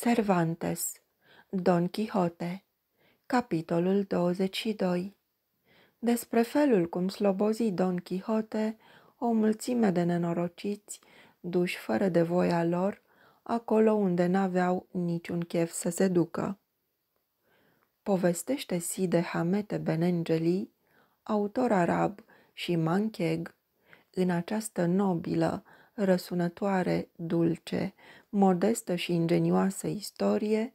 Cervantes Don Quixote Capitolul 22 Despre felul cum slobozi Don Quixote o mulțime de nenorociți, duși fără de voia lor, acolo unde n-aveau niciun chef să se ducă. Povestește Side Hamete Benengeli, autor arab și mancheg, în această nobilă, răsunătoare, dulce, modestă și ingenioasă istorie,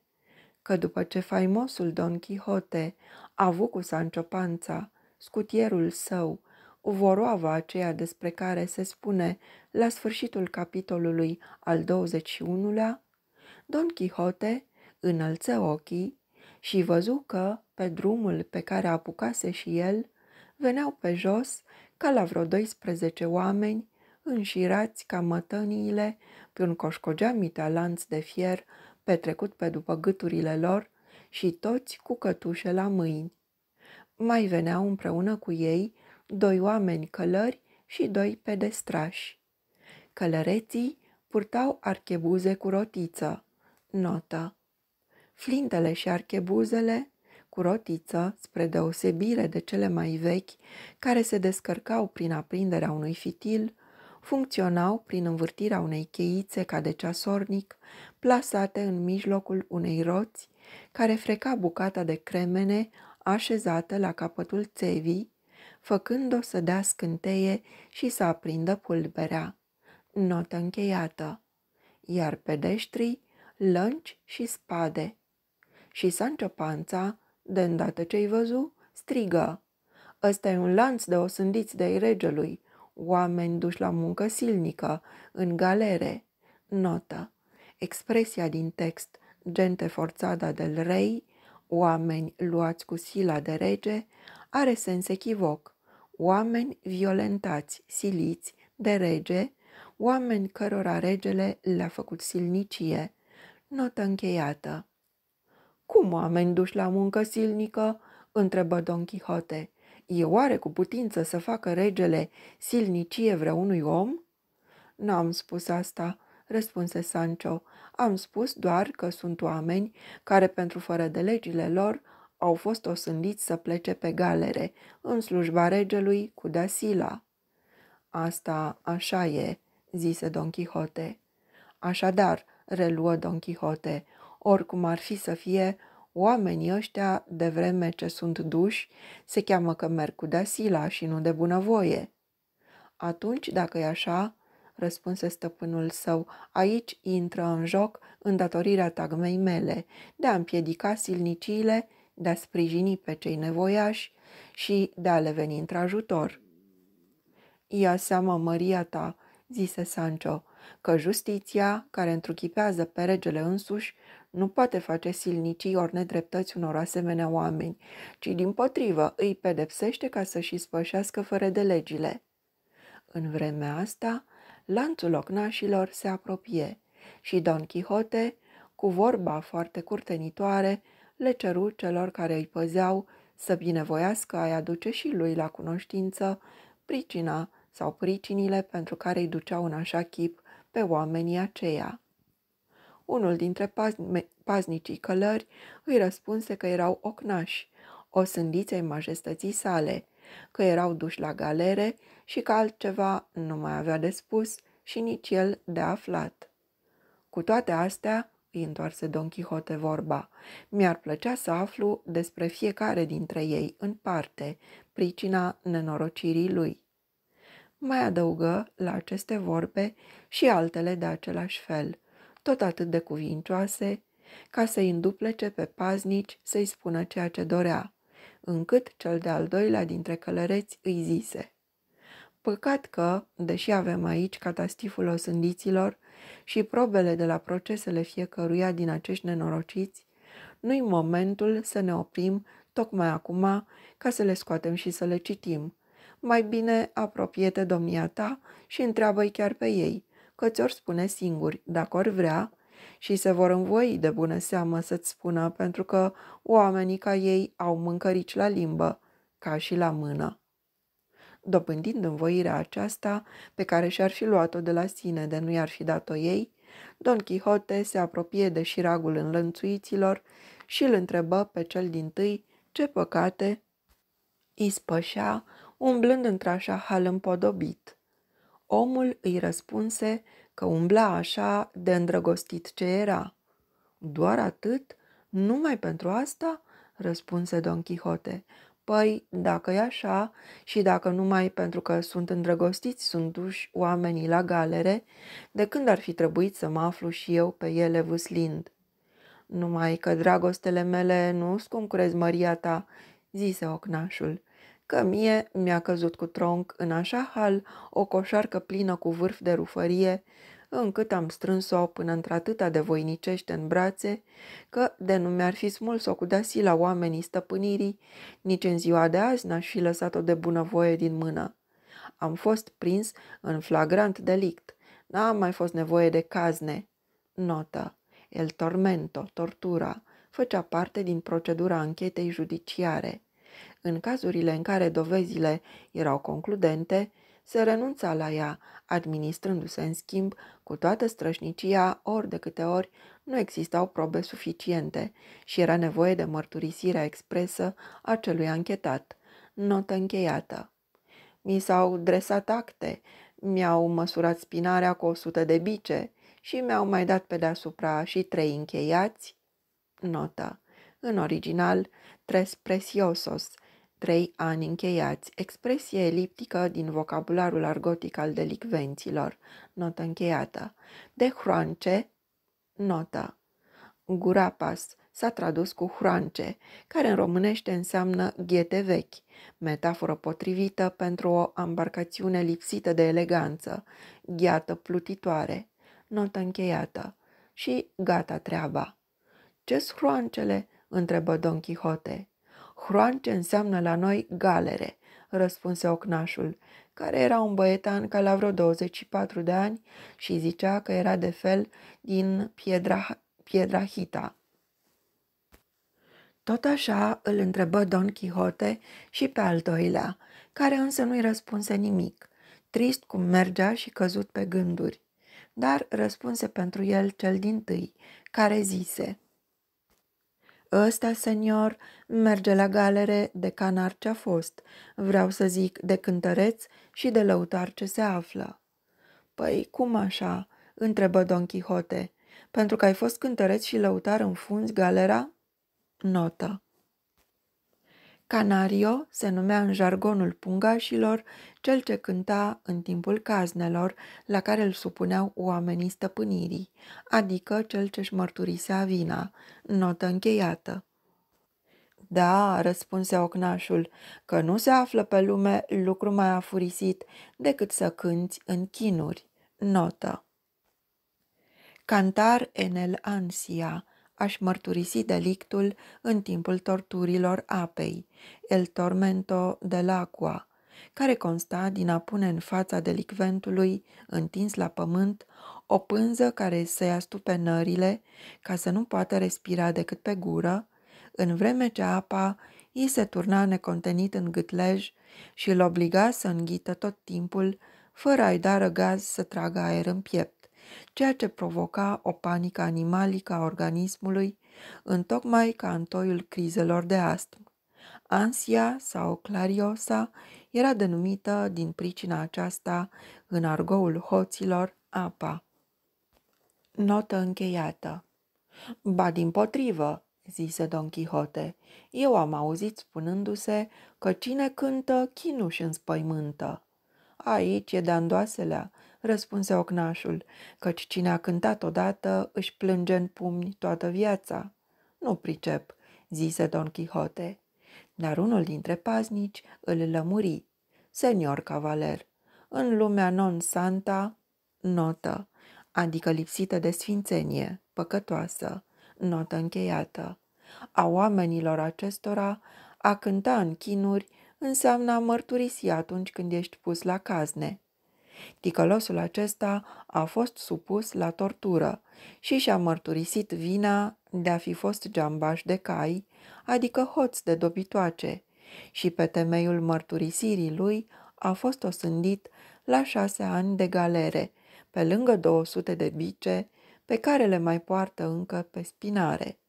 că după ce faimosul Don Quixote a avut cu Sancho Panza, scutierul său, voroava aceea despre care se spune la sfârșitul capitolului al 21-lea, Don Quixote înălță ochii și văzu că, pe drumul pe care apucase și el, veneau pe jos, ca la vreo 12 oameni, înșirați ca mătăniile pe un coșcogea lanț de fier petrecut pe după gâturile lor și toți cu cătușe la mâini. Mai veneau împreună cu ei doi oameni călări și doi pedestrași. Călăreții purtau archebuze cu rotiță. Notă. Flintele și archebuzele cu rotiță, spre deosebire de cele mai vechi, care se descărcau prin aprinderea unui fitil, funcționau prin învârtirea unei cheițe ca de ceasornic, plasate în mijlocul unei roți, care freca bucata de cremene așezată la capătul țevii, făcând-o să dea scânteie și să aprindă pulberea. Notă încheiată. Iar pedeștrii, lănci și spade. Și Sancho Panza, de îndată ce-i văzu, strigă. Ăsta e un lanț de osândiți de-ai regelui oameni duși la muncă silnică, în galere. Notă. Expresia din text, gente forțada del rei, oameni luați cu sila de rege, are sens echivoc. Oameni violentați, siliți, de rege, oameni cărora regele le-a făcut silnicie. Notă încheiată. Cum oameni duși la muncă silnică?" întrebă Don Quixote. E oare cu putință să facă regele silnicie vreunui om? N-am spus asta, răspunse Sancho. Am spus doar că sunt oameni care, pentru fără de legile lor, au fost osândiți să plece pe galere, în slujba regelui cu Dasila. Asta așa e, zise Don Quixote. Așadar, reluă Don Quixote, oricum ar fi să fie, Oamenii ăștia, de vreme ce sunt duși, se cheamă că merg cu dasila și nu de bunăvoie. Atunci, dacă e așa, răspunse stăpânul său, aici intră în joc îndatorirea tagmei mele, de a împiedica silniciile, de a sprijini pe cei nevoiași și de a le veni într-ajutor. Ia seama, Maria ta, zise Sancho, că justiția, care întruchipează pe regele însuși, nu poate face silnicii ori nedreptăți unor asemenea oameni, ci din potrivă îi pedepsește ca să-și spășească fără de legile. În vremea asta, lanțul ocnașilor se apropie și Don Quixote, cu vorba foarte curtenitoare, le ceru celor care îi păzeau să binevoiască a-i aduce și lui la cunoștință pricina sau pricinile pentru care îi duceau în așa chip pe oamenii aceia. Unul dintre paznicii călări îi răspunse că erau ocnași, o sândiței majestății sale, că erau duși la galere și că altceva nu mai avea de spus și nici el de aflat. Cu toate astea, îi întoarse Don Quixote vorba, mi-ar plăcea să aflu despre fiecare dintre ei în parte, pricina nenorocirii lui mai adăugă la aceste vorbe și altele de același fel, tot atât de cuvincioase, ca să-i înduplece pe paznici să-i spună ceea ce dorea, încât cel de-al doilea dintre călăreți îi zise. Păcat că, deși avem aici catastiful osândiților și probele de la procesele fiecăruia din acești nenorociți, nu-i momentul să ne oprim tocmai acum ca să le scoatem și să le citim, mai bine apropie-te domnia ta și întreabă-i chiar pe ei, că ți-or spune singuri, dacă ori vrea, și se vor învoi de bună seamă să-ți spună, pentru că oamenii ca ei au mâncărici la limbă, ca și la mână. Dobândind învoirea aceasta, pe care și-ar fi luat-o de la sine de nu i-ar fi dat-o ei, Don Quixote se apropie de șiragul înlănțuiților și îl întrebă pe cel din tâi ce păcate îi spășea umblând într-așa hal împodobit. Omul îi răspunse că umbla așa de îndrăgostit ce era. Doar atât? Numai pentru asta?" răspunse Don Quixote. Păi, dacă e așa și dacă numai pentru că sunt îndrăgostiți sunt duși oamenii la galere, de când ar fi trebuit să mă aflu și eu pe ele vâslind? Numai că dragostele mele nu ți concurez măria Maria ta, zise ocnașul că mie mi-a căzut cu tronc în așa hal o coșarcă plină cu vârf de rufărie, încât am strâns-o până într-atâta de voinicește în brațe, că de nu mi-ar fi smuls-o cu la oamenii stăpânirii, nici în ziua de azi n-aș fi lăsat-o de bunăvoie din mână. Am fost prins în flagrant delict. n am mai fost nevoie de cazne. Notă. El tormento, tortura, făcea parte din procedura anchetei judiciare. În cazurile în care dovezile erau concludente, se renunța la ea, administrându-se în schimb cu toată strășnicia, ori de câte ori nu existau probe suficiente și era nevoie de mărturisirea expresă a celui anchetat. Notă încheiată. Mi s-au dresat acte, mi-au măsurat spinarea cu sută de bice și mi-au mai dat pe deasupra și trei încheiați. Notă. În original, tres preciosos, trei ani încheiați, expresie eliptică din vocabularul argotic al delicvenților, notă încheiată. De hroance, notă. Gurapas s-a tradus cu hroance, care în românește înseamnă ghete vechi, metaforă potrivită pentru o ambarcațiune lipsită de eleganță, gheată plutitoare, notă încheiată. Și gata treaba. Ce-s hroancele?" întrebă Don Quixote. Hroance înseamnă la noi galere, răspunse ocnașul, care era un băietan ca la vreo 24 de ani și zicea că era de fel din Piedra, Hita. Tot așa îl întrebă Don Quixote și pe al doilea, care însă nu-i răspunse nimic, trist cum mergea și căzut pe gânduri. Dar răspunse pentru el cel din tâi, care zise – Ăsta, senior, merge la galere de canar ce-a fost, vreau să zic de cântăreț și de lăutar ce se află. Păi, cum așa?" întrebă Don Quixote. Pentru că ai fost cântăreț și lăutar în funzi galera? Notă. Canario se numea în jargonul pungașilor cel ce cânta în timpul caznelor la care îl supuneau oamenii stăpânirii, adică cel ce-și mărturisea vina, notă încheiată. Da, răspunse ocnașul, că nu se află pe lume lucru mai afurisit decât să cânți în chinuri. Notă. Cantar en el ansia, aș mărturisi delictul în timpul torturilor apei, el tormento de l'acqua, care consta din a pune în fața delicventului, întins la pământ, o pânză care să-i astupe nările, ca să nu poată respira decât pe gură, în vreme ce apa i se turna necontenit în gâtlej și îl obliga să înghită tot timpul, fără a-i da răgaz să tragă aer în piept ceea ce provoca o panică animalică a organismului, întocmai ca în toiul crizelor de astm. Ansia sau clariosa era denumită din pricina aceasta în argoul hoților apa. Notă încheiată Ba din potrivă, zise Don Quixote, eu am auzit spunându-se că cine cântă, chinul înspăimântă. Aici e de-andoaselea, răspunse ocnașul, căci cine a cântat odată își plânge în pumni toată viața. Nu pricep, zise Don Quixote. Dar unul dintre paznici îl lămuri. Senior cavaler, în lumea non-santa, notă, adică lipsită de sfințenie, păcătoasă, notă încheiată. A oamenilor acestora a cânta în chinuri înseamnă a mărturisi atunci când ești pus la cazne. Ticălosul acesta a fost supus la tortură și și-a mărturisit vina de a fi fost geambaș de cai, adică hoț de dobitoace, și pe temeiul mărturisirii lui a fost osândit la șase ani de galere, pe lângă 200 de bice, pe care le mai poartă încă pe spinare.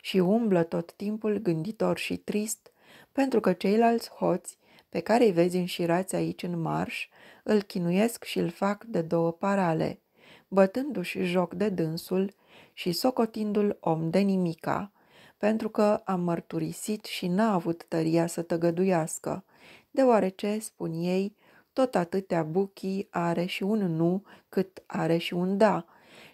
Și umblă tot timpul gânditor și trist, pentru că ceilalți hoți pe care îi vezi înșirați aici în marș, îl chinuiesc și îl fac de două parale, bătându-și joc de dânsul și socotindu-l om de nimica, pentru că am mărturisit și n-a avut tăria să tăgăduiască, deoarece, spun ei, tot atâtea buchii are și un nu cât are și un da,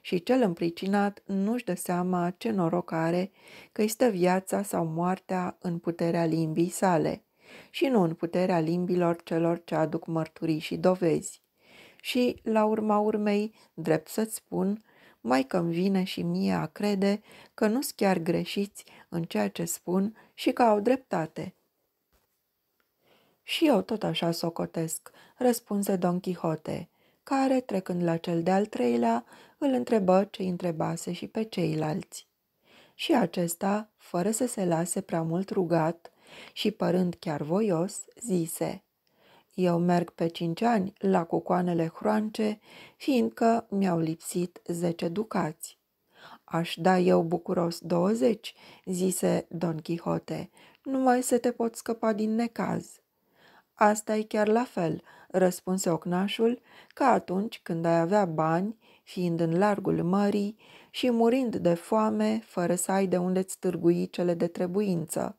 și cel împricinat nu-și dă seama ce noroc are că este viața sau moartea în puterea limbii sale și nu în puterea limbilor celor ce aduc mărturii și dovezi. Și, la urma urmei, drept să-ți spun, mai că vine și mie a crede că nu-s chiar greșiți în ceea ce spun și că au dreptate. Și eu tot așa socotesc, răspunse Don Quixote, care, trecând la cel de-al treilea, îl întrebă ce întrebase și pe ceilalți. Și acesta, fără să se lase prea mult rugat, și, părând chiar voios, zise Eu merg pe cinci ani la cucoanele hroance, fiindcă mi-au lipsit zece ducați. Aș da eu bucuros douăzeci, zise Don Quixote, numai să te pot scăpa din necaz. asta e chiar la fel, răspunse ocnașul, ca atunci când ai avea bani, fiind în largul mării și murind de foame, fără să ai de unde-ți târgui cele de trebuință.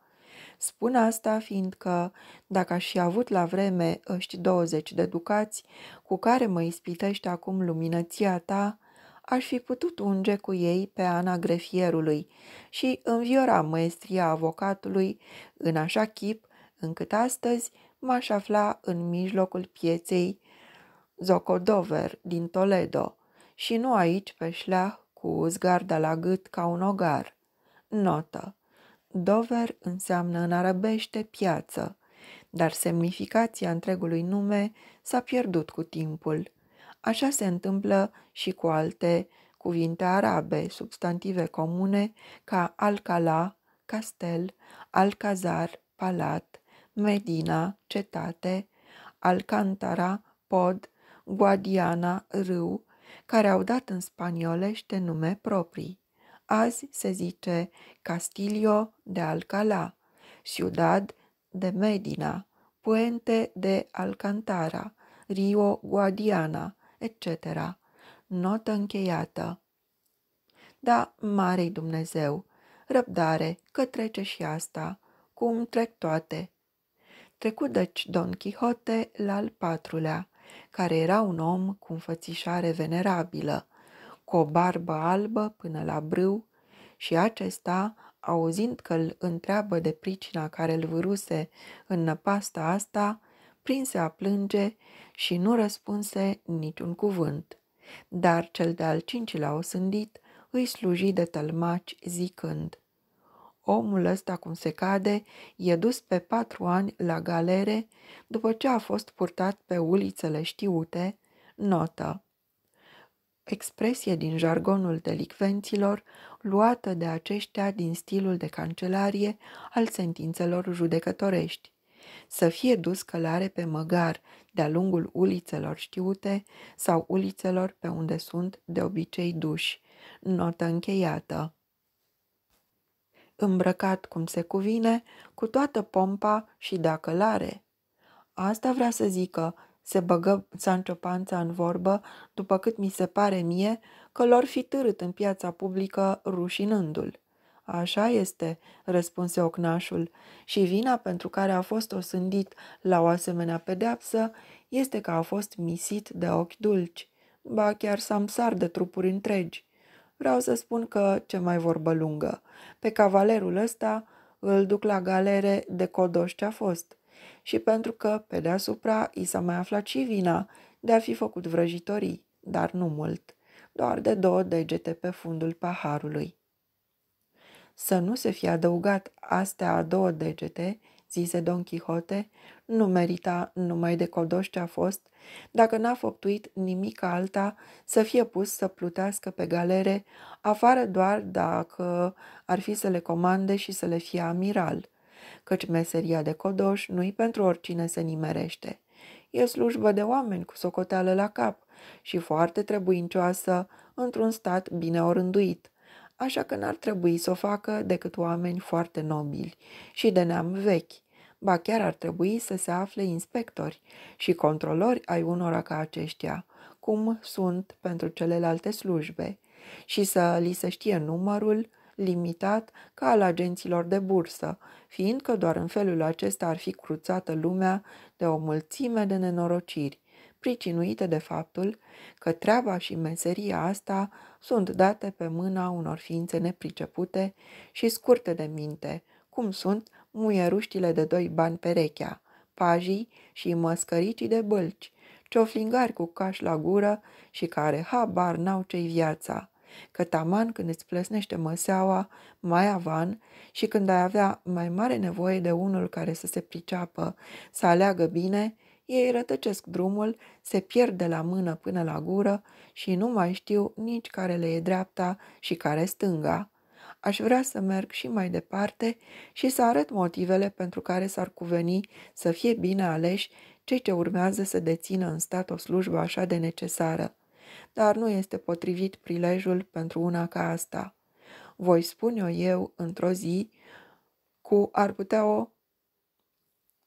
Spun asta fiindcă, dacă aș fi avut la vreme ăști 20 de ducați, cu care mă ispitește acum luminăția ta, aș fi putut unge cu ei pe Ana grefierului și înviora măestria avocatului în așa chip încât astăzi m-aș afla în mijlocul pieței Zocodover din Toledo și nu aici pe șleah cu uzgarda la gât ca un ogar. Notă. Dover înseamnă în arabește piață, dar semnificația întregului nume s-a pierdut cu timpul. Așa se întâmplă și cu alte cuvinte arabe, substantive comune ca Alcala, castel, Alcazar, palat, Medina, cetate, Alcantara, pod, Guadiana, râu, care au dat în spaniolește nume proprii. Azi se zice Castilio de Alcalá, Ciudad de Medina, Puente de Alcantara, Rio Guadiana, etc. Notă încheiată. Da, marei Dumnezeu, răbdare că trece și asta, cum trec toate. Trecu deci Don Quixote la al patrulea, care era un om cu înfățișare venerabilă, cu o barbă albă până la brâu și acesta, auzind că îl întreabă de pricina care îl vâruse în năpasta asta, prinse a plânge și nu răspunse niciun cuvânt. Dar cel de-al cincilea osândit îi sluji de tălmaci zicând Omul ăsta, cum se cade, e dus pe patru ani la galere după ce a fost purtat pe ulițele știute, notă expresie din jargonul delicvenților, luată de aceștia din stilul de cancelarie al sentințelor judecătorești. Să fie dus călare pe măgar de-a lungul ulițelor știute sau ulițelor pe unde sunt de obicei duși. Notă încheiată. Îmbrăcat cum se cuvine, cu toată pompa și dacă lare. Asta vrea să zică se băgă Sancho Panța în vorbă, după cât mi se pare mie, că lor fi târât în piața publică rușinându-l. Așa este, răspunse ocnașul, și vina pentru care a fost osândit la o asemenea pedeapsă este că a fost misit de ochi dulci, ba chiar samsar de trupuri întregi. Vreau să spun că ce mai vorbă lungă. Pe cavalerul ăsta îl duc la galere de codoș ce a fost și pentru că, pe deasupra, i s-a mai aflat și vina de a fi făcut vrăjitorii, dar nu mult, doar de două degete pe fundul paharului. Să nu se fie adăugat astea a două degete, zise Don Quixote, nu merita numai de codoș ce a fost, dacă n-a făptuit nimic alta să fie pus să plutească pe galere, afară doar dacă ar fi să le comande și să le fie amiral căci meseria de codoș nu-i pentru oricine se nimerește. E slujbă de oameni cu socoteală la cap și foarte trebuincioasă într-un stat bine orânduit, așa că n-ar trebui să o facă decât oameni foarte nobili și de neam vechi, ba chiar ar trebui să se afle inspectori și controlori ai unora ca aceștia, cum sunt pentru celelalte slujbe, și să li se știe numărul, limitat ca al agenților de bursă, fiindcă doar în felul acesta ar fi cruțată lumea de o mulțime de nenorociri, pricinuite de faptul că treaba și meseria asta sunt date pe mâna unor ființe nepricepute și scurte de minte, cum sunt muieruștile de doi bani perechea, pajii și măscăricii de bălci, cioflingari cu caș la gură și care habar n-au ce viața că taman când îți plăsnește măseaua, mai avan, și când ai avea mai mare nevoie de unul care să se priceapă, să aleagă bine, ei rătăcesc drumul, se pierd de la mână până la gură și nu mai știu nici care le e dreapta și care stânga. Aș vrea să merg și mai departe și să arăt motivele pentru care s-ar cuveni să fie bine aleși cei ce urmează să dețină în stat o slujbă așa de necesară dar nu este potrivit prilejul pentru una ca asta. Voi spune-o eu într-o zi cu ar putea o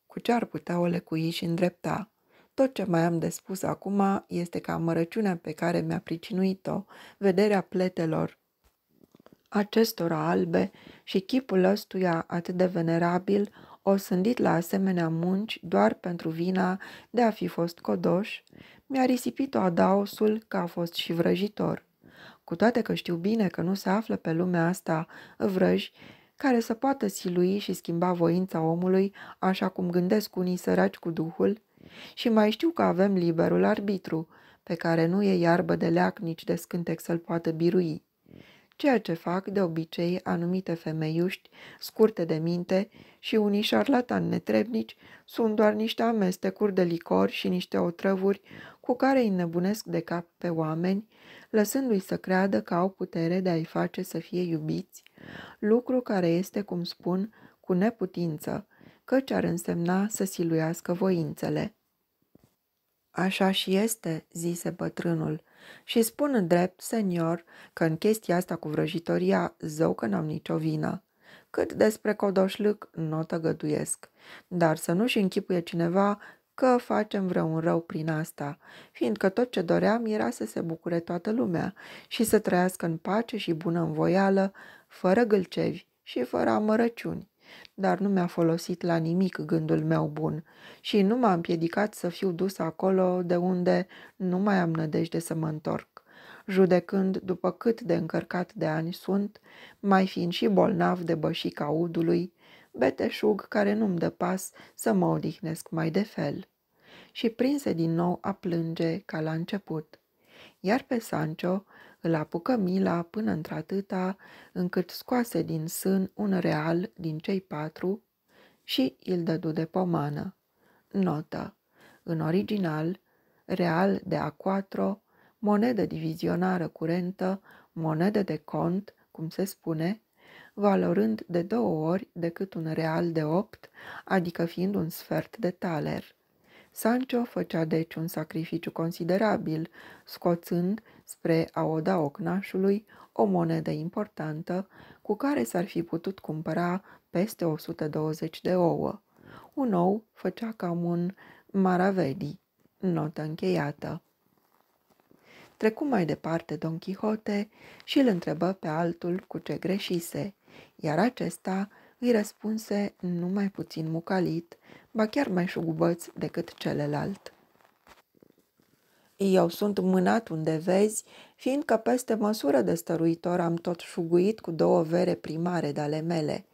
cu ce ar putea o lecui și îndrepta. Tot ce mai am de spus acum este că amărăciunea pe care mi-a pricinuit-o, vederea pletelor acestora albe și chipul ăstuia atât de venerabil, o sândit la asemenea munci doar pentru vina de a fi fost codoș, mi-a risipit-o adaosul că a fost și vrăjitor. Cu toate că știu bine că nu se află pe lumea asta vrăji care să poată silui și schimba voința omului așa cum gândesc unii săraci cu duhul, și mai știu că avem liberul arbitru, pe care nu e iarbă de leac nici de scântec să-l poată birui. Ceea ce fac de obicei anumite femeiuști, scurte de minte și unii șarlatani netrebnici sunt doar niște amestecuri de licor și niște otrăvuri cu care îi nebunesc de cap pe oameni, lăsându-i să creadă că au putere de a-i face să fie iubiți, lucru care este, cum spun, cu neputință, căci ar însemna să siluiască voințele. Așa și este, zise bătrânul, și spun în drept, senior, că în chestia asta cu vrăjitoria zău că n-am nicio vină. Cât despre codoșlâc, nu o tăgăduiesc, dar să nu-și închipuie cineva că facem vreun rău prin asta, fiindcă tot ce doream era să se bucure toată lumea și să trăiască în pace și bună învoială, fără gâlcevi și fără amărăciuni. Dar nu mi-a folosit la nimic gândul meu bun și nu m-a împiedicat să fiu dus acolo de unde nu mai am nădejde să mă întorc judecând după cât de încărcat de ani sunt, mai fiind și bolnav de bășica udului, beteșug care nu-mi dă pas să mă odihnesc mai de fel. Și prinse din nou a plânge ca la început. Iar pe Sancho îl apucă mila până într-atâta încât scoase din sân un real din cei patru și îl dădu de pomană. Notă. În original, real de a quattro, monedă divizionară curentă, monedă de cont, cum se spune, valorând de două ori decât un real de opt, adică fiind un sfert de taler. Sancho făcea deci un sacrificiu considerabil, scoțând, spre a o da ocnașului, o monedă importantă cu care s-ar fi putut cumpăra peste 120 de ouă. Un ou făcea cam un maravedi, notă încheiată. Trecu mai departe Don Quixote și îl întrebă pe altul cu ce greșise iar acesta îi răspunse nu mai puțin mucalit, ba chiar mai șugubăț decât celălalt. Eu sunt mânat unde vezi, fiindcă peste măsură de stăruitor am tot șuguit cu două vere primare de-ale mele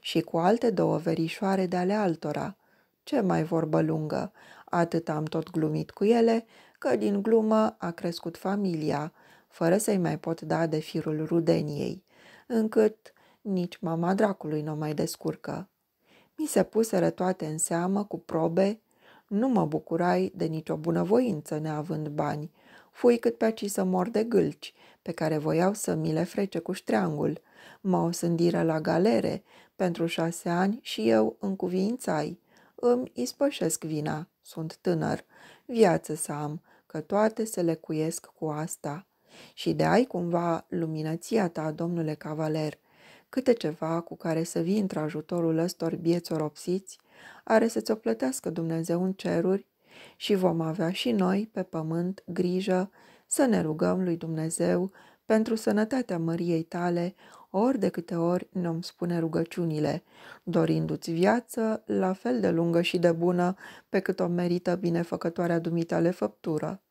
și cu alte două verișoare de-ale altora. Ce mai vorbă lungă? Atât am tot glumit cu ele, că din glumă a crescut familia, fără să-i mai pot da de firul rudeniei, încât nici mama dracului nu mai descurcă. Mi se puseră toate în seamă cu probe, nu mă bucurai de nicio bunăvoință neavând bani, fui cât pe aci să mor de gâlci, pe care voiau să mi le frece cu ștreangul. Mă osândiră la galere, pentru șase ani și eu în cuvințai. Îmi ispășesc vina, sunt tânăr, viață să am, că toate se lecuiesc cu asta. Și de ai cumva luminăția ta, domnule cavaler, câte ceva cu care să vii într-ajutorul ăstor bieți oropsiți, are să-ți o plătească Dumnezeu în ceruri și vom avea și noi, pe pământ, grijă să ne rugăm lui Dumnezeu pentru sănătatea măriei tale, ori de câte ori ne-om spune rugăciunile, dorindu-ți viață la fel de lungă și de bună pe cât o merită binefăcătoarea dumitale făptură.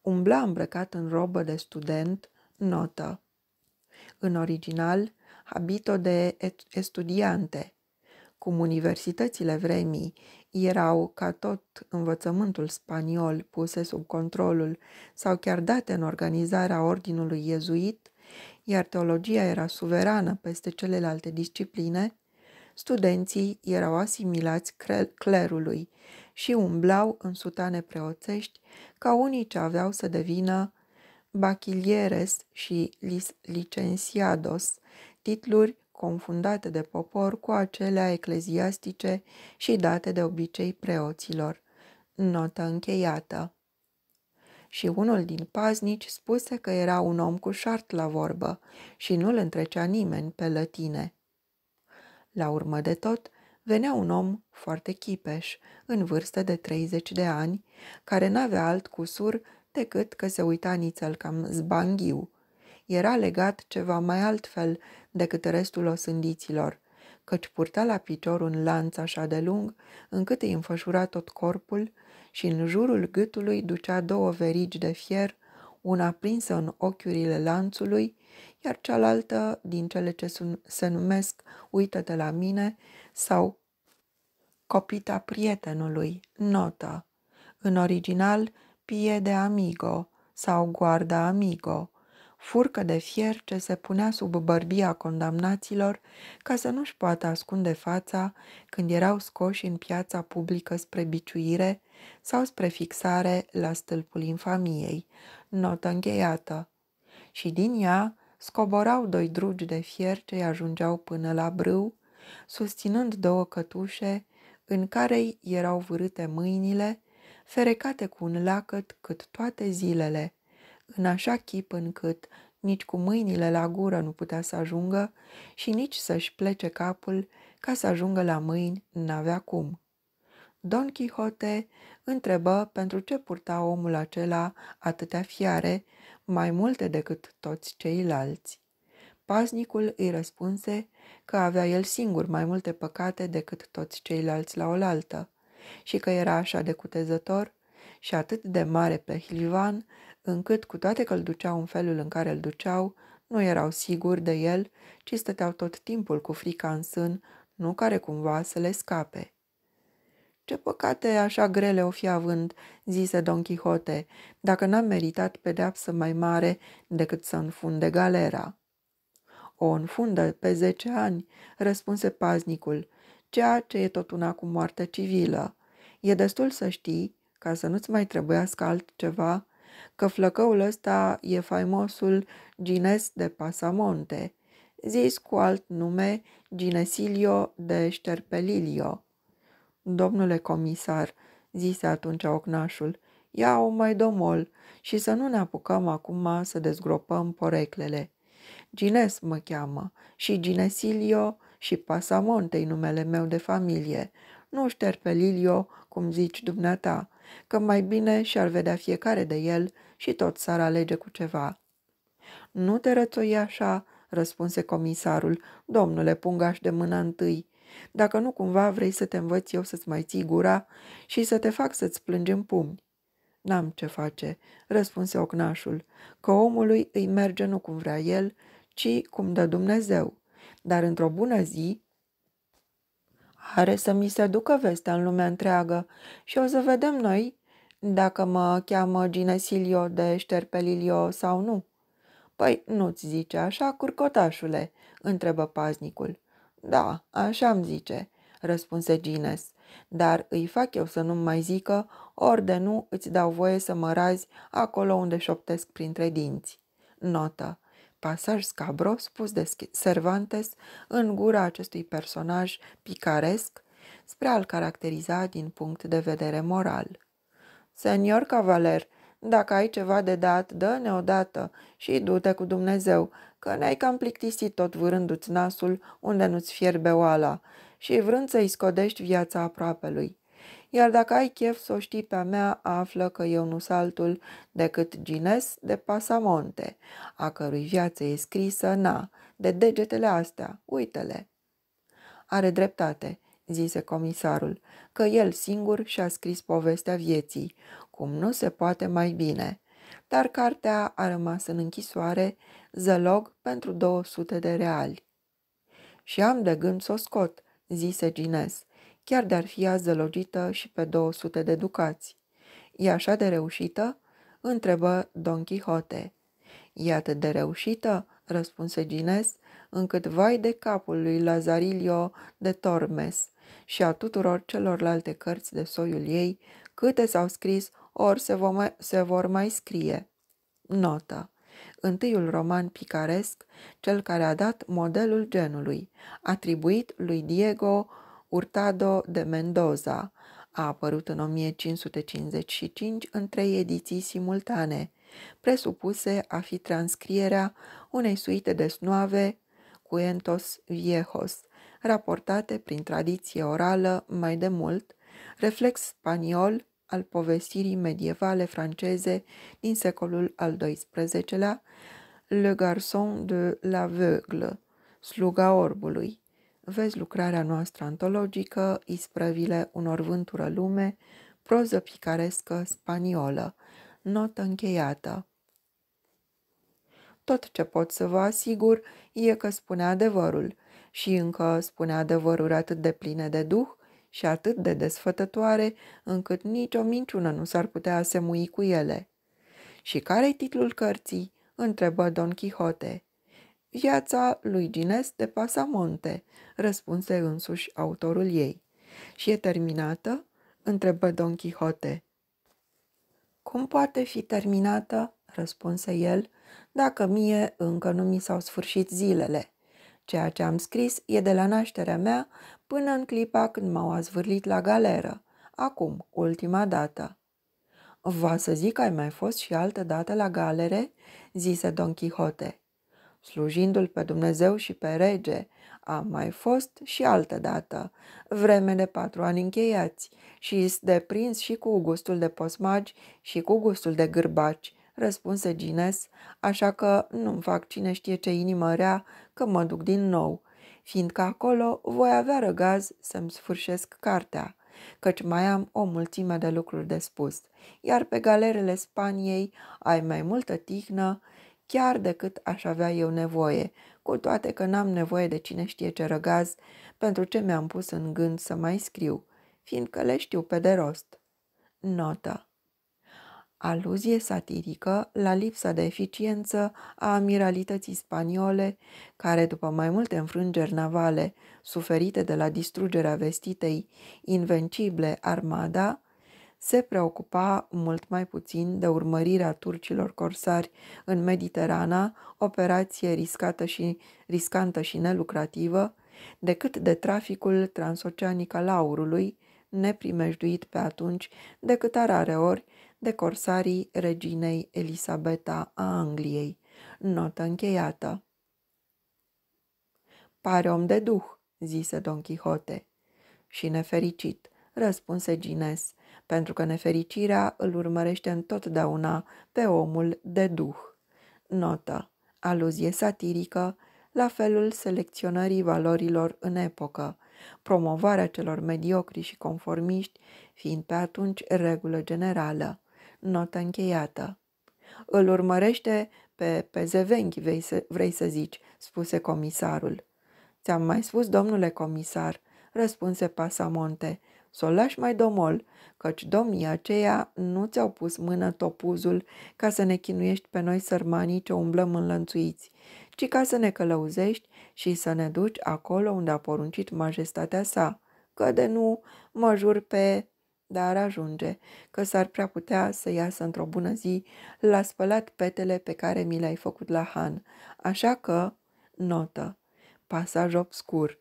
Umbla îmbrăcat în robă de student, notă. În original, habito de estudiante, cum universitățile vremii erau ca tot învățământul spaniol puse sub controlul sau chiar date în organizarea ordinului iezuit, iar teologia era suverană peste celelalte discipline, studenții erau asimilați clerului și umblau în sutane preoțești ca unii ce aveau să devină bachilieres și licenciados titluri confundate de popor cu acelea ecleziastice și date de obicei preoților. Notă încheiată. Și unul din paznici spuse că era un om cu șart la vorbă și nu-l întrecea nimeni pe lătine. La urmă de tot, venea un om foarte chipeș, în vârstă de 30 de ani, care n-avea alt cusur decât că se uita nițel cam zbanghiu. Era legat ceva mai altfel decât restul osândiților, căci purta la picior un lanț așa de lung, încât îi înfășura tot corpul și în jurul gâtului ducea două verigi de fier, una prinsă în ochiurile lanțului, iar cealaltă din cele ce se numesc uită de la mine sau Copita prietenului, notă, în original Pie de amigo sau Guarda amigo, furcă de fier ce se punea sub bărbia condamnaților ca să nu-și poată ascunde fața când erau scoși în piața publică spre biciuire sau spre fixare la stâlpul infamiei, notă încheiată. Și din ea scoborau doi drugi de fier ce ajungeau până la brâu, susținând două cătușe în care erau vârâte mâinile, ferecate cu un lacăt cât toate zilele, în așa chip încât nici cu mâinile la gură nu putea să ajungă și nici să-și plece capul ca să ajungă la mâini n-avea cum. Don Quixote întrebă pentru ce purta omul acela atâtea fiare, mai multe decât toți ceilalți. Paznicul îi răspunse că avea el singur mai multe păcate decât toți ceilalți la oaltă și că era așa de cutezător și atât de mare pe Hlivan, încât, cu toate că îl duceau în felul în care îl duceau, nu erau siguri de el, ci stăteau tot timpul cu frica în sân, nu care cumva să le scape. Ce păcate așa grele o fi având, zise Don Quixote, dacă n-am meritat pedeapsă mai mare decât să înfunde galera. O înfundă pe zece ani, răspunse paznicul, ceea ce e tot una cu moarte civilă. E destul să știi ca să nu-ți mai trebuiască altceva, că flăcăul ăsta e faimosul Gines de Pasamonte, zis cu alt nume Ginesilio de Șterpelilio. Domnule comisar, zise atunci ocnașul, ia-o mai domol și să nu ne apucăm acum să dezgropăm poreclele. Gines mă cheamă și Ginesilio și Pasamonte-i numele meu de familie, nu Lilio, cum zici dumneata, că mai bine și-ar vedea fiecare de el și tot s-ar alege cu ceva. Nu te rățoi așa, răspunse comisarul, domnule pungaș de mâna întâi, dacă nu cumva vrei să te învăț eu să-ți mai ții gura și să te fac să-ți plângi în pumni. N-am ce face, răspunse ocnașul, că omului îi merge nu cum vrea el, ci cum dă Dumnezeu. Dar într-o bună zi, are să mi se ducă vestea în lumea întreagă și o să vedem noi dacă mă cheamă Ginesilio de Șterpelilio sau nu. Păi nu-ți zice așa, curcotașule?" întrebă paznicul. Da, așa-mi zice," răspunse Gines, dar îi fac eu să nu-mi mai zică, ori de nu îți dau voie să mă razi acolo unde șoptesc printre dinți. Notă pasaj scabros spus de Cervantes în gura acestui personaj picaresc spre a-l caracteriza din punct de vedere moral. Senior cavaler, dacă ai ceva de dat, dă-ne odată și du-te cu Dumnezeu, că ne-ai cam plictisit tot vârându-ți nasul unde nu-ți fierbe oala și vrând să-i scodești viața aproapelui iar dacă ai chef să o știi pe-a mea, află că eu nu saltul decât gines de pasamonte, a cărui viață e scrisă, na, de degetele astea, uite-le. Are dreptate, zise comisarul, că el singur și-a scris povestea vieții, cum nu se poate mai bine. Dar cartea a rămas în închisoare, zălog pentru 200 de reali. Și am de gând să o scot, zise Gines, chiar de-ar fi azălogită și pe 200 de ducați. E așa de reușită? întrebă Don Quixote. E atât de reușită, răspunse Gines, încât vai de capul lui Lazarilio de Tormes și a tuturor celorlalte cărți de soiul ei, câte s-au scris, ori se, mai, se vor mai scrie. Notă. Întâiul roman picaresc, cel care a dat modelul genului, atribuit lui Diego Hurtado de Mendoza a apărut în 1555 în trei ediții simultane, presupuse a fi transcrierea unei suite de snoave cuentos viejos, raportate prin tradiție orală mai de mult, reflex spaniol al povestirii medievale franceze din secolul al XII-lea, Le Garçon de l'Aveugle, Sluga Orbului, vezi lucrarea noastră antologică, isprăvile unor vântură lume, proză picarescă spaniolă, notă încheiată. Tot ce pot să vă asigur e că spune adevărul și încă spune adevărul atât de pline de duh și atât de desfătătoare încât nicio minciună nu s-ar putea asemui cu ele. Și care-i titlul cărții? întrebă Don Quixote. Viața lui Gines de Pasamonte, răspunse însuși autorul ei. Și e terminată? întrebă Don Quixote. Cum poate fi terminată? răspunse el, dacă mie încă nu mi s-au sfârșit zilele. Ceea ce am scris e de la nașterea mea până în clipa când m-au azvârlit la galeră. Acum, ultima dată. Va să zic că ai mai fost și altă dată la galere?" zise Don Quixote slujindu-l pe Dumnezeu și pe rege, a mai fost și altă dată, vreme de patru ani încheiați și deprins și cu gustul de posmagi și cu gustul de gârbaci, răspunse Gines, așa că nu-mi fac cine știe ce inimă rea că mă duc din nou, fiindcă acolo voi avea răgaz să-mi sfârșesc cartea, căci mai am o mulțime de lucruri de spus, iar pe galerele Spaniei ai mai multă tihnă chiar decât aș avea eu nevoie, cu toate că n-am nevoie de cine știe ce răgaz, pentru ce mi-am pus în gând să mai scriu, fiindcă le știu pe de rost. Notă Aluzie satirică la lipsa de eficiență a amiralității spaniole, care după mai multe înfrângeri navale suferite de la distrugerea vestitei invencible armada, se preocupa mult mai puțin de urmărirea turcilor corsari în Mediterana, operație riscată și, riscantă și nelucrativă, decât de traficul transoceanic al aurului, neprimejduit pe atunci decât arareori de corsarii reginei Elisabeta a Angliei. Notă încheiată. Pare om de duh, zise Don Quixote. Și nefericit, răspunse Gines, pentru că nefericirea îl urmărește întotdeauna pe omul de duh. Notă. Aluzie satirică la felul selecționării valorilor în epocă, promovarea celor mediocri și conformiști fiind pe atunci regulă generală. Notă încheiată. Îl urmărește pe pezevenghi, vrei să, vrei să zici, spuse comisarul. Ți-am mai spus, domnule comisar, răspunse Pasamonte, să o lași mai domol, căci domnii aceia nu ți-au pus mână topuzul ca să ne chinuiești pe noi sărmanii ce umblăm înlănțuiți, ci ca să ne călăuzești și să ne duci acolo unde a poruncit majestatea sa, că de nu mă jur pe... Dar ajunge, că s-ar prea putea să iasă într-o bună zi la spălat petele pe care mi le-ai făcut la Han, așa că... Notă. Pasaj obscur.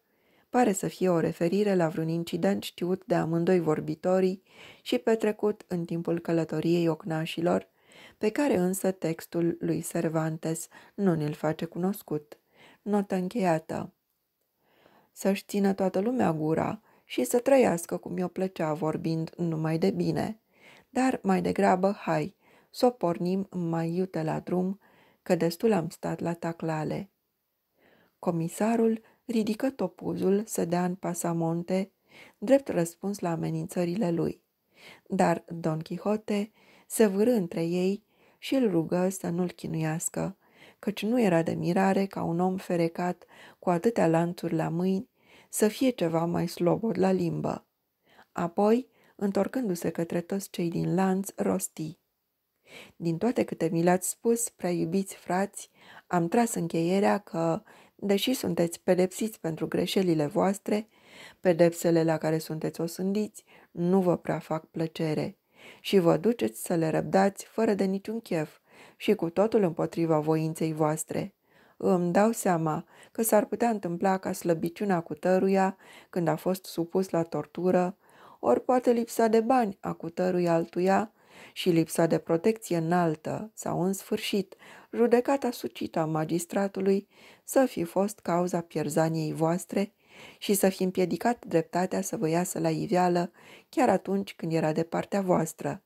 Pare să fie o referire la vreun incident știut de amândoi vorbitorii și petrecut în timpul călătoriei ocnașilor, pe care însă textul lui Cervantes nu ne-l face cunoscut. Notă încheiată. Să-și țină toată lumea gura și să trăiască cum i-o plăcea vorbind numai de bine. Dar mai degrabă, hai, să o pornim mai iute la drum, că destul am stat la taclale. Comisarul ridică topuzul să dea în pasamonte, drept răspuns la amenințările lui. Dar Don Quixote se vârâ între ei și îl rugă să nu-l chinuiască, căci nu era de mirare ca un om ferecat cu atâtea lanțuri la mâini să fie ceva mai slobod la limbă. Apoi, întorcându-se către toți cei din lanț, rosti. Din toate câte mi le-ați spus, prea iubiți frați, am tras încheierea că deși sunteți pedepsiți pentru greșelile voastre, pedepsele la care sunteți osândiți nu vă prea fac plăcere și vă duceți să le răbdați fără de niciun chef și cu totul împotriva voinței voastre. Îmi dau seama că s-ar putea întâmpla ca slăbiciunea cutăruia, când a fost supus la tortură, ori poate lipsa de bani a cutărui altuia, și lipsa de protecție înaltă sau, în sfârșit, judecata sucită a magistratului să fi fost cauza pierzaniei voastre și să fi împiedicat dreptatea să vă iasă la iveală chiar atunci când era de partea voastră.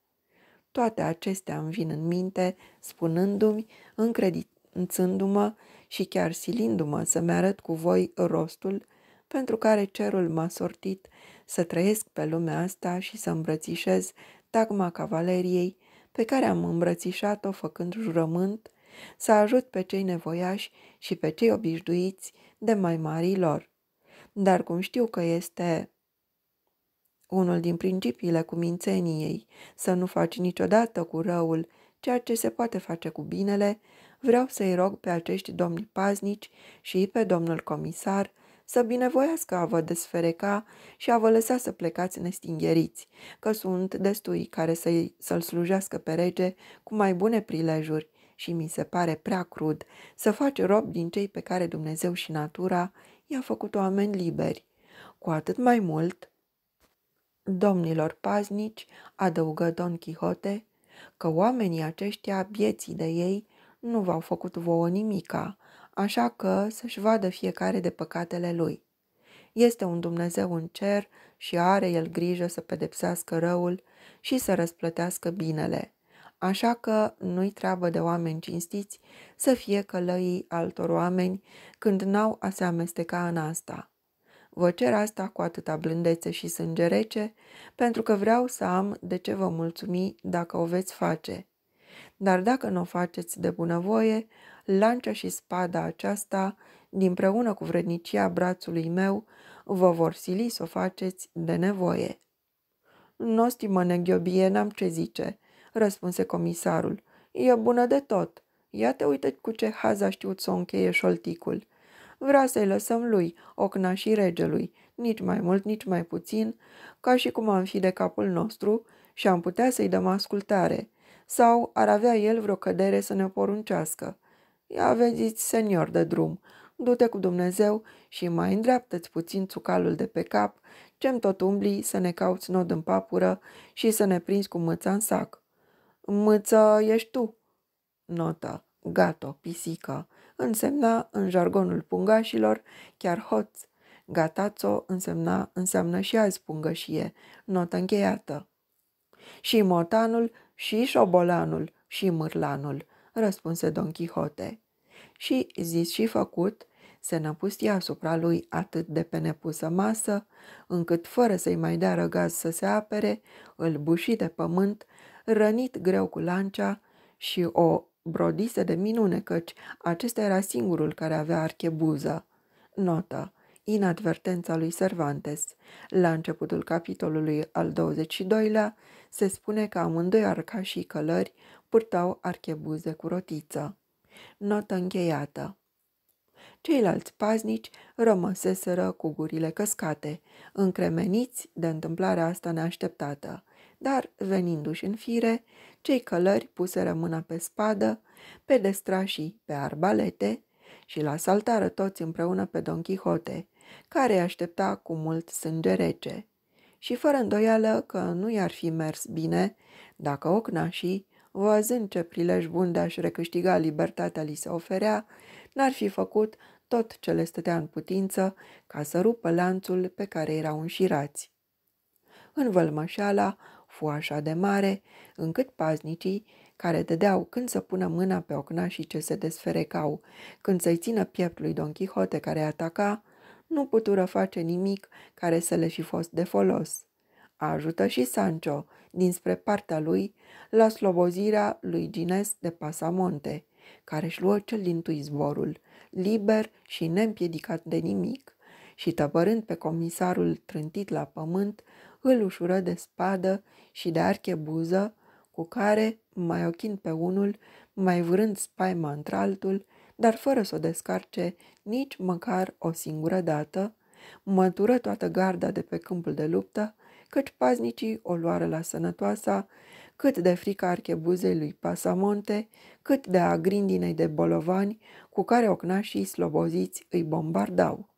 Toate acestea îmi vin în minte, spunându-mi, încredințându-mă și chiar silindu-mă să-mi arăt cu voi rostul pentru care cerul m-a sortit să trăiesc pe lumea asta și să îmbrățișez tagma cavaleriei, pe care am îmbrățișat-o făcând jurământ, să ajut pe cei nevoiași și pe cei obișnuiți de mai marii lor. Dar cum știu că este unul din principiile cumințeniei, să nu faci niciodată cu răul ceea ce se poate face cu binele, vreau să-i rog pe acești domni paznici și pe domnul comisar să binevoiască a vă desfereca și a vă lăsa să plecați nestingheriți, că sunt destui care să-i, să-l slujească pe rege cu mai bune prilejuri și mi se pare prea crud să faci rob din cei pe care Dumnezeu și natura i-a făcut oameni liberi. Cu atât mai mult, domnilor paznici, adăugă Don Quixote, că oamenii aceștia, bieții de ei, nu v-au făcut vouă nimica, așa că să-și vadă fiecare de păcatele lui. Este un Dumnezeu în cer și are el grijă să pedepsească răul și să răsplătească binele. Așa că nu-i treabă de oameni cinstiți să fie călăii altor oameni când n-au a se amesteca în asta. Vă cer asta cu atâta blândețe și sânge rece, pentru că vreau să am de ce vă mulțumi dacă o veți face. Dar dacă nu o faceți de bunăvoie, lancia și spada aceasta, dinpreună cu vrednicia brațului meu, vă vor sili să o faceți de nevoie. Nostimă neghiobie, n-am ce zice, răspunse comisarul. E bună de tot. Ia te uite cu ce haza a știut să o încheie șolticul. Vrea să-i lăsăm lui, ocna și regelui, nici mai mult, nici mai puțin, ca și cum am fi de capul nostru și am putea să-i dăm ascultare, sau ar avea el vreo cădere să ne poruncească. Ia vezi, senior de drum, du-te cu Dumnezeu și mai îndreaptă-ți puțin țucalul de pe cap, ce tot umbli să ne cauți nod în papură și să ne prinzi cu mâța în sac. Mâță ești tu. Notă. Gato, pisică. Însemna, în jargonul pungașilor, chiar hoț. Gatațo însemna, înseamnă și azi pungășie. Notă încheiată. Și motanul, și șobolanul, și mârlanul răspunse Don Quixote. Și, zis și făcut, se năpustia asupra lui atât de pe nepusă masă, încât, fără să-i mai dea răgaz să se apere, îl buși de pământ, rănit greu cu lancea și o brodise de minune, căci acesta era singurul care avea archebuză. Notă. Inadvertența lui Cervantes. La începutul capitolului al 22-lea se spune că amândoi arcașii călări purtau archebuze cu rotiță. Notă încheiată. Ceilalți paznici rămăseseră cu gurile căscate, încremeniți de întâmplarea asta neașteptată, dar, venindu-și în fire, cei călări puseră mâna pe spadă, pe destrașii pe arbalete și la saltară toți împreună pe Don Quixote, care îi aștepta cu mult sânge rece. Și fără îndoială că nu i-ar fi mers bine dacă ocnașii văzând ce prilej bun de a-și recâștiga libertatea li se oferea, n-ar fi făcut tot ce le stătea în putință ca să rupă lanțul pe care erau înșirați. În vălmășala fu așa de mare, încât paznicii, care dădeau când să pună mâna pe și ce se desferecau, când să-i țină piept lui Don Quixote care ataca, nu putură face nimic care să le fi fost de folos. Ajută și Sancho, dinspre partea lui la slobozirea lui Gines de Pasamonte, care își luă cel din tui zborul, liber și neîmpiedicat de nimic, și tăpărând pe comisarul trântit la pământ, îl ușură de spadă și de archebuză, cu care, mai ochind pe unul, mai vrând spaima într-altul, dar fără să o descarce nici măcar o singură dată, mătură toată garda de pe câmpul de luptă, cât paznicii o luară la sănătoasa, cât de frica archebuzei lui Pasamonte, cât de a grindinei de bolovani cu care ocnașii sloboziți îi bombardau.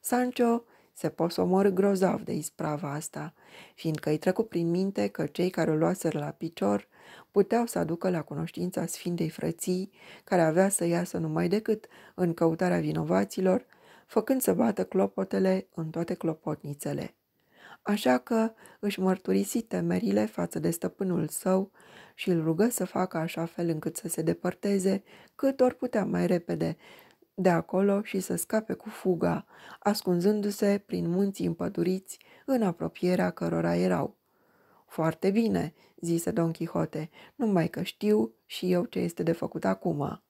Sancho se posomor grozav de isprava asta, fiindcă îi trecu prin minte că cei care o luaseră la picior puteau să aducă la cunoștința Sfintei Frății, care avea să iasă numai decât în căutarea vinovaților, făcând să bată clopotele în toate clopotnițele așa că își mărturisi temerile față de stăpânul său și îl rugă să facă așa fel încât să se depărteze cât ori putea mai repede de acolo și să scape cu fuga, ascunzându-se prin munții împăduriți în apropierea cărora erau. Foarte bine, zise Don Quixote, numai că știu și eu ce este de făcut acum.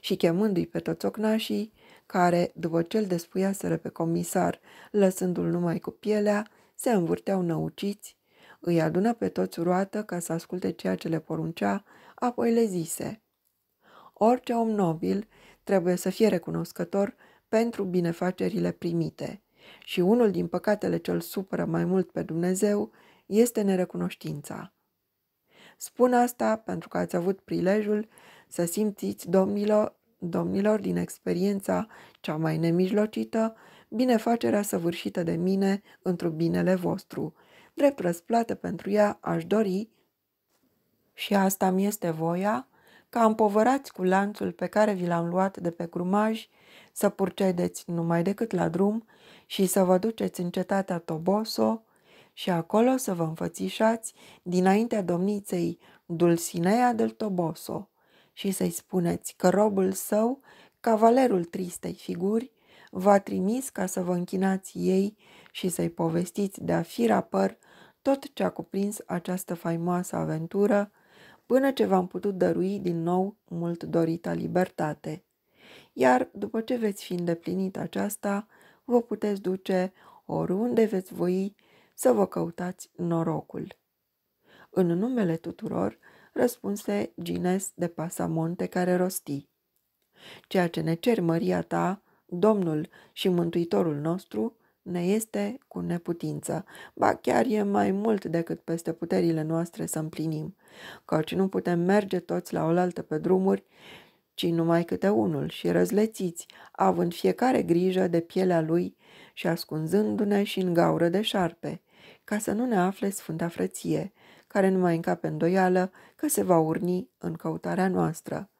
Și chemându-i pe toți ocnașii, care, după ce îl despuiaseră pe comisar, lăsându-l numai cu pielea, se învârteau năuciți, îi adună pe toți roată ca să asculte ceea ce le poruncea, apoi le zise. Orice om nobil trebuie să fie recunoscător pentru binefacerile primite și unul din păcatele ce îl supără mai mult pe Dumnezeu este nerecunoștința. Spun asta pentru că ați avut prilejul să simțiți domnilor, domnilor din experiența cea mai nemijlocită binefacerea săvârșită de mine într-un binele vostru. Drept răsplată pentru ea aș dori, și asta mi este voia, ca împovărați cu lanțul pe care vi l-am luat de pe grumaj, să purcedeți numai decât la drum și să vă duceți în cetatea Toboso și acolo să vă înfățișați dinaintea domniței Dulcinea del Toboso și să-i spuneți că robul său, cavalerul tristei figuri, v-a trimis ca să vă închinați ei și să-i povestiți de-a fi rapăr tot ce a cuprins această faimoasă aventură, până ce v-am putut dărui din nou mult dorita libertate. Iar după ce veți fi îndeplinit aceasta, vă puteți duce oriunde veți voi să vă căutați norocul. În numele tuturor, răspunse Gines de Pasamonte care rosti. Ceea ce ne cer măria ta Domnul și Mântuitorul nostru ne este cu neputință, ba chiar e mai mult decât peste puterile noastre să împlinim, căci nu putem merge toți la oaltă pe drumuri, ci numai câte unul și răzlețiți, având fiecare grijă de pielea lui și ascunzându-ne și în gaură de șarpe, ca să nu ne afle Sfânta Frăție, care nu mai încape îndoială că se va urni în căutarea noastră.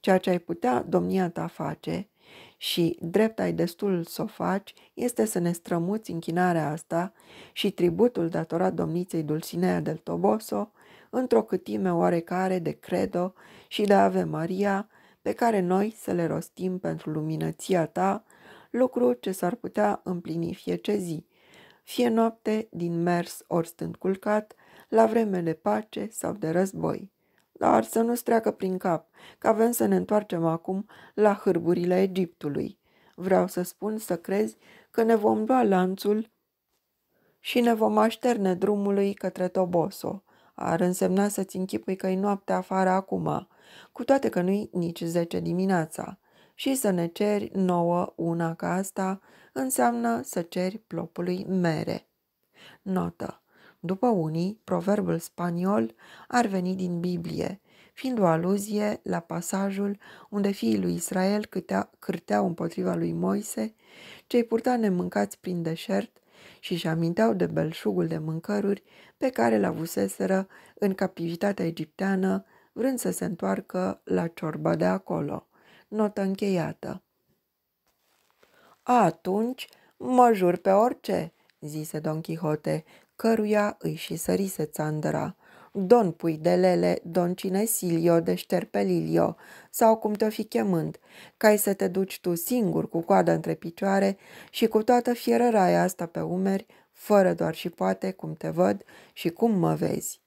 Ceea ce ai putea domnia ta face – și drept ai destul să o faci, este să ne strămuți închinarea asta și tributul datorat domniței Dulcinea del Toboso într-o câtime oarecare de credo și de Ave Maria, pe care noi să le rostim pentru luminăția ta, lucru ce s-ar putea împlini fie ce zi, fie noapte, din mers ori stând culcat, la vreme de pace sau de război. Dar să nu-ți treacă prin cap că avem să ne întoarcem acum la hârburile Egiptului. Vreau să spun să crezi că ne vom lua lanțul și ne vom așterne drumului către Toboso. Ar însemna să-ți închipui că-i noaptea afară acum, cu toate că nu-i nici zece dimineața. Și să ne ceri nouă una ca asta înseamnă să ceri plopului mere. Notă. După unii, proverbul spaniol ar veni din Biblie, fiind o aluzie la pasajul unde fiii lui Israel câtea, cârteau împotriva lui Moise, cei purta nemâncați prin deșert și își aminteau de belșugul de mâncăruri pe care l avuseseră în captivitatea egipteană, vrând să se întoarcă la ciorba de acolo. Notă încheiată. Atunci mă jur pe orice, zise Don Quixote, căruia îi și sărise țandăra. Don pui de lele, don cine silio de șterpelilio, sau cum te-o fi chemând, cai să te duci tu singur cu coada între picioare și cu toată fierăraia asta pe umeri, fără doar și poate cum te văd și cum mă vezi.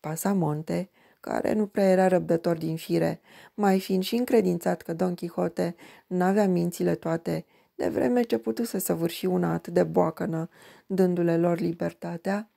Pasamonte, care nu prea era răbdător din fire, mai fiind și încredințat că Don Quixote n-avea mințile toate de vreme ce putuse să vârși una atât de boacănă, dându-le lor libertatea.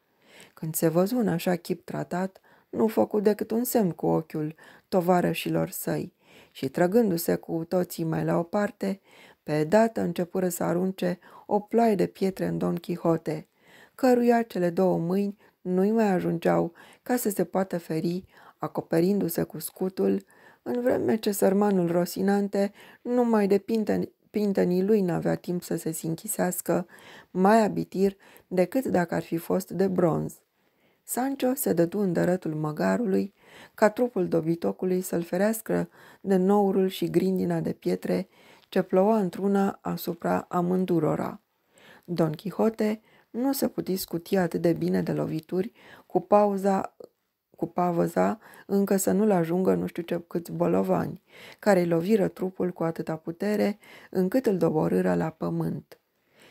Când se văzu în așa chip tratat, nu făcu decât un semn cu ochiul tovarășilor săi și, trăgându-se cu toții mai la o parte, pe dată începură să arunce o ploaie de pietre în Don Quixote, căruia cele două mâini nu-i mai ajungeau ca să se poată feri, acoperindu-se cu scutul, în vreme ce sărmanul Rosinante nu mai depinde surprindă, nici lui n-avea timp să se sinchisească mai abitir decât dacă ar fi fost de bronz. Sancho se dădu în dărătul măgarului ca trupul dobitocului să-l ferească de nourul și grindina de pietre ce ploua într-una asupra amândurora. Don Quixote nu se puti scuti atât de bine de lovituri cu pauza cu pavăza, încă să nu-l ajungă nu știu ce câți bolovani, care îi loviră trupul cu atâta putere încât îl doborâră la pământ.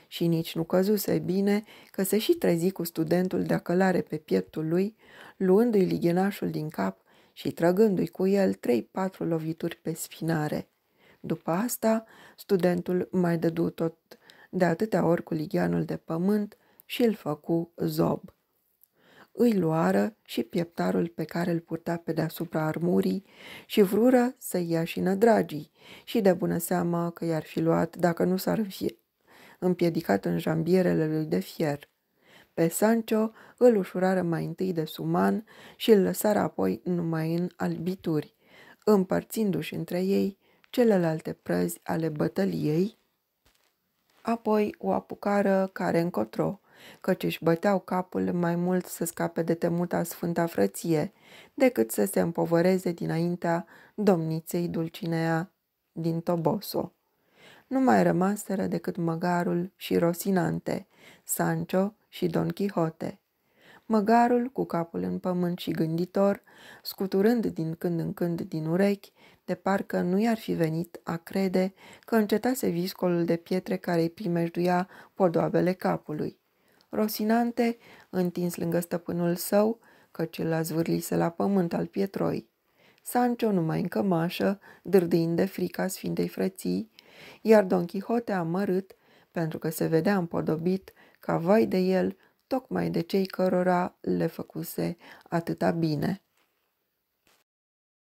Și nici nu căzuse bine că se și trezi cu studentul de călare pe pieptul lui, luându-i lighenașul din cap și trăgându-i cu el trei-patru lovituri pe sfinare. După asta, studentul mai dădu tot de atâtea ori cu ligheanul de pământ și îl făcu zob îi luară și pieptarul pe care îl purta pe deasupra armurii și vrură să ia și nădragii și de bună seamă că i-ar fi luat dacă nu s-ar fi împiedicat în jambierele lui de fier. Pe Sancho îl ușurară mai întâi de suman și îl lăsară apoi numai în albituri, împărțindu-și între ei celelalte prăzi ale bătăliei, apoi o apucară care încotro, căci își băteau capul mai mult să scape de temuta sfânta frăție, decât să se împovăreze dinaintea domniței Dulcinea din Toboso. Nu mai rămaseră decât măgarul și Rosinante, Sancho și Don Quixote. Măgarul, cu capul în pământ și gânditor, scuturând din când în când din urechi, de parcă nu i-ar fi venit a crede că încetase viscolul de pietre care îi primejduia podoabele capului. Rosinante, întins lângă stăpânul său, căci a zvârlise la pământ al pietroi. Sancho numai în cămașă, dârdind de frica Sfintei Frății, iar Don Quixote mărât, pentru că se vedea împodobit, ca vai de el, tocmai de cei cărora le făcuse atâta bine.